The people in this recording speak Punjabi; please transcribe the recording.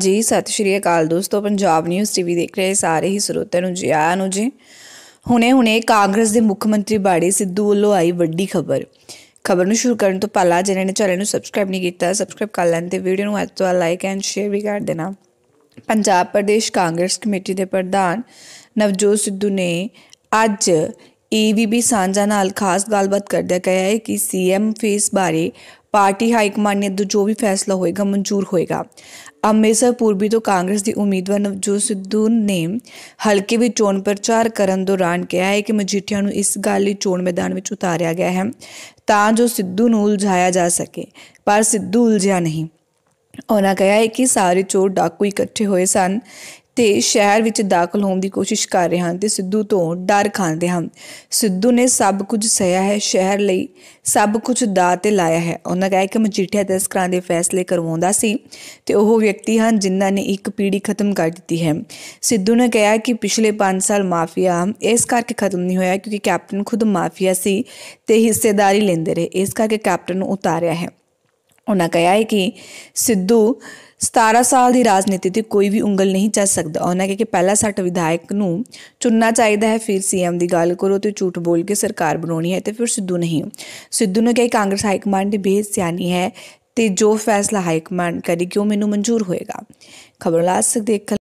ਜੀ ਸਤਿ ਸ਼੍ਰੀ ਅਕਾਲ ਦੋਸਤੋ ਪੰਜਾਬ ਨਿਊਜ਼ ਟੀਵੀ ਦੇਖ ਰਹੇ ਸਾਰੇ ਹੀ ਸਰੋਤਿਆਂ ਨੂੰ ਜੀ ਆਇਆਂ ਨੂੰ ਜੀ ਹੁਣੇ-ਹੁਣੇ ਕਾਂਗਰਸ ਦੇ ਮੁੱਖ ਮੰਤਰੀ ਬਾੜੀ ਸਿੱਧੂ ਵੱਲੋਂ ਆਈ ਵੱਡੀ ਖਬਰ ਖਬਰ ਨੂੰ ਸ਼ੁਰੂ ਕਰਨ ਤੋਂ ਪਹਿਲਾਂ ਜਿਨ੍ਹਾਂ ਨੇ ਚੈਨਲ ਨੂੰ ਸਬਸਕ੍ਰਾਈਬ ਨਹੀਂ ਕੀਤਾ ਸਬਸਕ੍ਰਾਈਬ ਕਰ ਲੈਣ ਤੇ ਵੀਡੀਓ ਨੂੰ ਅੱਜ ਤੋਂ ਲਾਈਕ ਐਂਡ ਸ਼ੇਅਰ ਵੀ ਕਰ ਦੇਣਾ ਪੰਜਾਬ ਪ੍ਰਦੇਸ਼ ਕਾਂਗਰਸ ਕਮੇਟੀ ਦੇ ਪ੍ਰਧਾਨ ਨਵਜੋਤ ਸਿੱਧੂ ਨੇ ਅੱਜ ਏਵੀਬੀ ਸਾਂਝਾ ਨਾਲ ਖਾਸ ਗੱਲਬਾਤ ਕਰਦਿਆਂ ਕਿਹਾ ਹੈ ਕਿ ਸੀਐਮ ਫੇਸ ਬਾਰੇ ਪਾਰਟੀ ਹਾਈ ਕਮਾਂਡ ਨੇ ਜੋ ਵੀ ਫੈਸਲਾ ਹੋਏਗਾ ਮਨਜ਼ੂਰ ਹੋਏਗਾ ਅੰਮ੍ਰਿਤਸਰ ਪੂਰਬੀ ਤੋਂ ਕਾਂਗਰਸ ਦੀ ਉਮੀਦਵਾਰ ਨਵਜੋਤ ਸਿੱਧੂ ਨੇ ਹਲਕੇ ਵਿੱਚ ਚੋਣ ਪ੍ਰਚਾਰ ਕਰਨ ਦੌਰਾਨ ਕਿਹਾ ਹੈ ਕਿ ਮਜੀਠਿਆ ਨੂੰ ਇਸ ਗੱਲ ਲਈ ਚੋਣ ਮੈਦਾਨ ਵਿੱਚ ਉਤਾਰਿਆ ਗਿਆ ਹੈ ਤਾਂ ਜੋ ਸਿੱਧੂ ਨੂੰ ਉਲਝਾਇਆ ਜਾ ਸਕੇ ਪਰ ਸਿੱਧੂ ਉਲਝਿਆ ਨਹੀਂ ਉਹਨਾਂ ਕਹਿਆ ਹੈ ਕਿ ਸਾਰੇ ਚੋਰ ਡਾਕੂ ਇਕੱਠੇ ਹੋਏ ਸਨ ਤੇ ਸ਼ਹਿਰ ਵਿੱਚ ਦਾਖਲ ਹੋਣ ਦੀ ਕੋਸ਼ਿਸ਼ ਕਰ ਰਹੇ ਹਨ ਤੇ ਸਿੱਧੂ ਤੋਂ ਡਰ ਖਾਂਦੇ ਹਨ ਸਿੱਧੂ ਨੇ ਸਭ ਕੁਝ ਸਹਿਆ ਹੈ ਸ਼ਹਿਰ ਲਈ ਸਭ ਕੁਝ ਦਾ ਤੇ ਲਾਇਆ ਹੈ ਉਹਨਾਂ ਕਹੇ ਕਿ ਮਜੀਠੀਆ ਤਸਕਰਾਂ ਦੇ ਫੈਸਲੇ ਕਰਵਾਉਂਦਾ ਸੀ ਤੇ ਉਹ ਵਿਅਕਤੀ ਹਨ ਜਿਨ੍ਹਾਂ ਨੇ ਇੱਕ ਪੀੜੀ ਖਤਮ ਕਰ ਦਿੱਤੀ ਹੈ ਸਿੱਧੂ ਨੇ ਕਿਹਾ ਕਿ ਪਿਛਲੇ 5 ਸਾਲ ਮਾਫੀਆ ਇਸ ਕਰਕੇ ਖਤਮ ਨਹੀਂ ਹੋਇਆ ਕਿਉਂਕਿ ਕੈਪਟਨ ਖੁਦ ਮਾਫੀਆ ਸੀ ਤੇ ਹਿੱਸੇਦਾਰੀ ਲੈਂਦੇ ਰਹੇ ਇਸ ਕਰਕੇ ਕੈਪਟਨ ਨੂੰ ਉਤਾਰਿਆ ਹੈ ਉਹਨਾਂ ਕਹਿਆ ਕਿ ਸਿੱਧੂ 17 ਸਾਲ ਦੀ ਰਾਜਨੀਤੀ ਤੇ ਕੋਈ ਵੀ ਉਂਗਲ ਨਹੀਂ ਚੱਜ ਸਕਦਾ ਉਹਨਾਂ ਕਹੇ ਕਿ ਪਹਿਲਾ ਸੱਟ ਵਿਧਾਇਕ ਨੂੰ ਚੁਣਨਾ ਚਾਹੀਦਾ ਹੈ ਫਿਰ ਸੀਐਮ ਦੀ ਗੱਲ ਕਰੋ ਤੇ ਝੂਠ ਬੋਲ ਕੇ ਸਰਕਾਰ ਬਣਾਉਣੀ ਹੈ ਤੇ ਫਿਰ ਸਿੱਧੂ ਨਹੀਂ ਸਿੱਧੂ ਨੇ ਕਿਹਾ ਕਾਂਗਰਸ ਹਾਈ ਕਮਾਂਡ ਦੀ ਬੇਸ ਸਿਆਣੀ ਹੈ ਤੇ ਜੋ ਫੈਸਲਾ ਹਾਈ ਕਮਾਂਡ ਕਰੇਗੀ ਉਹ ਮੈਨੂੰ ਮਨਜ਼ੂਰ ਹੋਏਗਾ ਖਬਰ ਲਾਸਕ ਦੇਖ